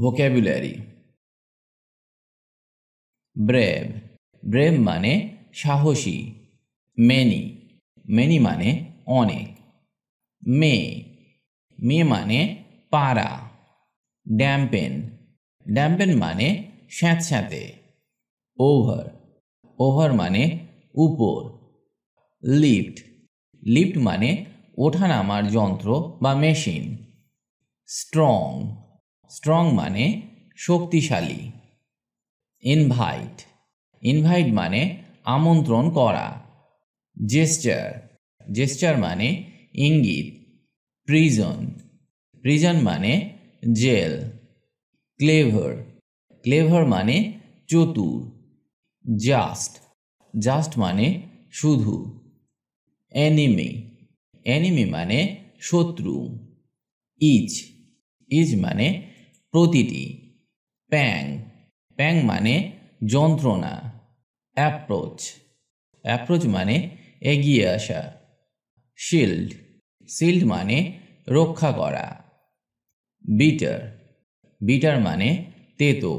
vocabulary brave brave মানে সাহসী many many মানে অনেক মে মে মানে পাড়া ড্যাম্পেন ড্যাম্পেন মানে স্যাঁতস্যাঁতে ওভার ওভার মানে উপর লিফট লিফট মানে ওঠানামার যন্ত্র বা মেশিন স্ট্রং স্ট্রং মানে শক্তিশালী ইনভাইট ইনভাইট মানে আমন্ত্রণ করা জেস্টার জেস্টার মানে ইঙ্গিত প্রিজন প্রিজন মানে জেল ক্লেভার ক্লেভার মানে চতুর জাস্ট জাস্ট মানে শুধু অ্যানিমি অ্যানিমি মানে শত্রু ইজ ইজ মানে প্রতিটি প্যাং প্যাং মানে যন্ত্রণা অ্যাপ্রোচ অ্যাপ্রোচ মানে এগিয়ে আসা শিল্ড শিল্ড মানে রক্ষা করা বিটার বিটার মানে তেতো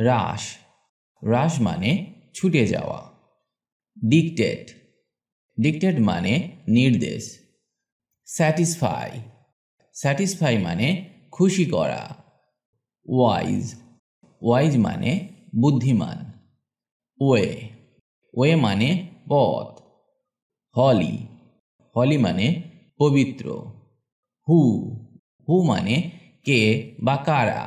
হ্রাস হ্রাস মানে ছুটে যাওয়া ডিকটেট ডিকটেট মানে নির্দেশ স্যাটিসফাই স্যাটিসফাই মানে খুশি করা ওয়াইজ ওয়াইজ মানে বুদ্ধিমান ওয়ে ওয়ে মানে পথ হলি হলি মানে পবিত্র হু হু মানে কে বা কারা